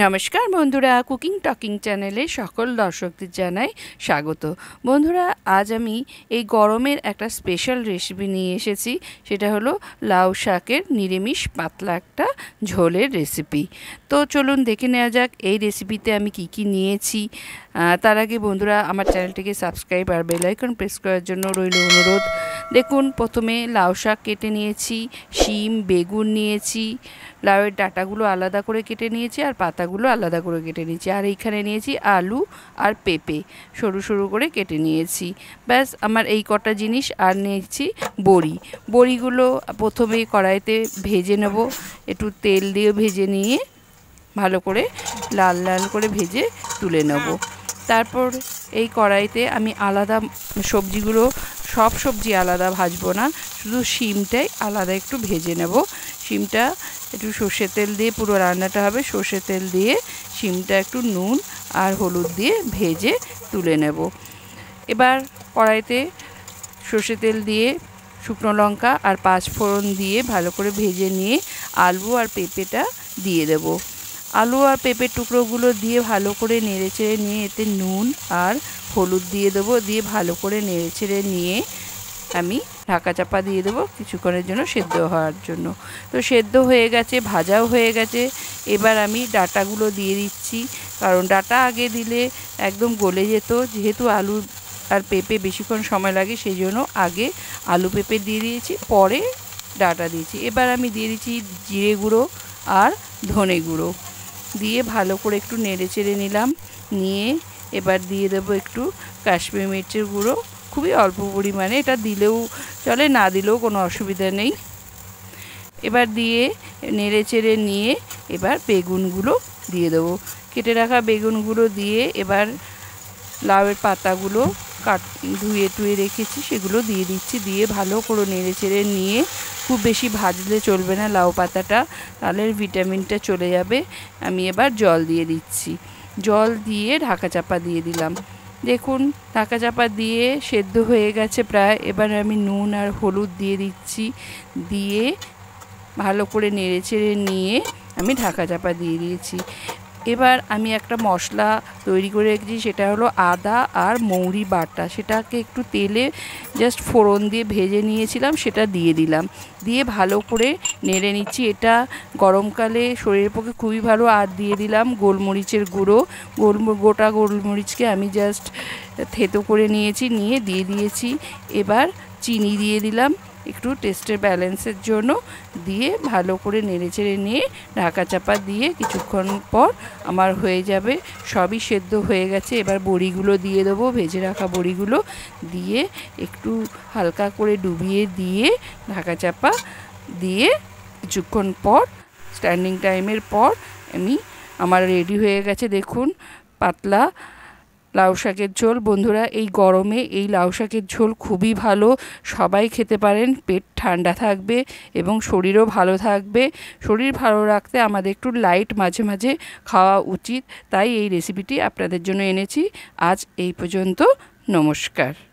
নমস্কার বন্ধুরা cooking talking চ্যানেলে সকল দর্শকদের জানাই স্বাগত বন্ধুরা আজ আমি এই গরমের একটা স্পেশাল রেসিপি নিয়ে এসেছি সেটা হলো লাউ শাকের নিরামিষ পাতলা একটা ঝোলের রেসিপি তো চলুন দেখে নেওয়া যাক এই রেসিপিতে আমি কি কি নিয়েছি তার আগে বন্ধুরা আমার চ্যানেলটিকে সাবস্ক্রাইব আর বেলাইকন প্রেস করার জন্য রইল অনুরোধ দেখুন প্রথমে লাউ শাক কেটে নিয়েছি শিম বেগুন নিয়েছি লাউয়ের ডাটাগুলো আলাদা করে কেটে নিয়েছি আর পাতাগুলো আলাদা করে কেটে নিয়েছি আর এইখানে নিয়েছি আলু আর পেঁপে সরু সরু করে কেটে নিয়েছি ব্যাস আমার এই কটা জিনিস আর নিয়েছি বড়ি বড়িগুলো প্রথমে কড়াইতে ভেজে নেব একটু তেল দিয়ে ভেজে নিয়ে ভালো করে লাল লাল করে ভেজে তুলে নেব তারপর এই কড়াইতে আমি আলাদা সবজিগুলো সব সবজি আলাদা ভাজবো না শুধু শিমটাই আলাদা একটু ভেজে নেব শিমটা একটু সর্ষে তেল দিয়ে পুরো রান্নাটা হবে সর্ষে তেল দিয়ে শিমটা একটু নুন আর হলুদ দিয়ে ভেজে তুলে নেব এবার কড়াইতে সর্ষে তেল দিয়ে শুকনো লঙ্কা আর পাঁচফোড়ন দিয়ে ভালো করে ভেজে নিয়ে আলু আর পেঁপেটা দিয়ে দেবো আলু আর পেঁপের টুকরোগুলো দিয়ে ভালো করে নেড়েচেড়ে নিয়ে এতে নুন আর হলুদ দিয়ে দেবো দিয়ে ভালো করে নেড়েচেড়ে নিয়ে আমি ঢাকা চাপা দিয়ে দেবো কিছুক্ষণের জন্য সেদ্ধ হওয়ার জন্য তো সেদ্ধ হয়ে গেছে ভাজাও হয়ে গেছে এবার আমি ডাটাগুলো দিয়ে দিচ্ছি কারণ ডাটা আগে দিলে একদম গলে যেত যেহেতু আলু আর পেঁপে বেশিক্ষণ সময় লাগে সেই জন্য আগে আলু পেঁপে দিয়ে দিয়েছি পরে ডাটা দিয়েছি এবার আমি দিয়ে দিচ্ছি জিরে গুঁড়ো আর ধনে গুঁড়ো দিয়ে ভালো করে একটু নেড়ে চেড়ে নিলাম নিয়ে এবার দিয়ে দেব একটু কাশ্মীর মির্চের গুঁড়ো খুবই অল্প পরিমাণে এটা দিলেও চলে না দিলেও কোনো অসুবিধা নেই এবার দিয়ে নেড়ে চেড়ে নিয়ে এবার বেগুনগুলো দিয়ে দেবো কেটে রাখা বেগুনগুলো দিয়ে এবার লাউয়ের পাতাগুলো কাট ধুয়ে টুয়ে রেখেছি সেগুলো দিয়ে দিচ্ছি দিয়ে ভালো করে নেড়ে চেড়ে নিয়ে খুব বেশি ভাজলে চলবে না লাউ পাতাটা তাহলে ভিটামিনটা চলে যাবে আমি এবার জল দিয়ে দিচ্ছি জল দিয়ে ঢাকা চাপা দিয়ে দিলাম দেখুন ঢাকা চাপা দিয়ে সেদ্ধ হয়ে গেছে প্রায় এবার আমি নুন আর হলুদ দিয়ে দিচ্ছি দিয়ে ভালো করে নেড়ে চেড়ে নিয়ে আমি ঢাকা চাপা দিয়ে দিয়েছি এবার আমি একটা মশলা তৈরি করে রেখেছি সেটা হলো আদা আর মৌরি বাটা সেটাকে একটু তেলে জাস্ট ফোড়ন দিয়ে ভেজে নিয়েছিলাম সেটা দিয়ে দিলাম দিয়ে ভালো করে নেড়ে নিচ্ছি এটা গরমকালে শরীরের পক্ষে খুবই ভালো আর দিয়ে দিলাম গোলমরিচের গুঁড়ো গোল গোটা গোলমরিচকে আমি জাস্ট থেতো করে নিয়েছি নিয়ে দিয়ে দিয়েছি এবার চিনি দিয়ে দিলাম একটু টেস্টের ব্যালেন্সের জন্য দিয়ে ভালো করে নেড়ে চেড়ে নিয়ে ঢাকা চাপা দিয়ে কিছুক্ষণ পর আমার হয়ে যাবে সবই সেদ্ধ হয়ে গেছে এবার বড়িগুলো দিয়ে দেবো ভেজে রাখা বড়িগুলো দিয়ে একটু হালকা করে ডুবিয়ে দিয়ে ঢাকা চাপা দিয়ে কিছুক্ষণ পর স্ট্যান্ডিং টাইমের পর আমি আমার রেডি হয়ে গেছে দেখুন পাতলা লাউ শাকের ঝোল বন্ধুরা এই গরমে এই লাউ শাকের ঝোল খুবই ভালো সবাই খেতে পারেন পেট ঠান্ডা থাকবে এবং শরীরও ভালো থাকবে শরীর ভালো রাখতে আমাদের একটু লাইট মাঝে মাঝে খাওয়া উচিত তাই এই রেসিপিটি আপনাদের জন্য এনেছি আজ এই পর্যন্ত নমস্কার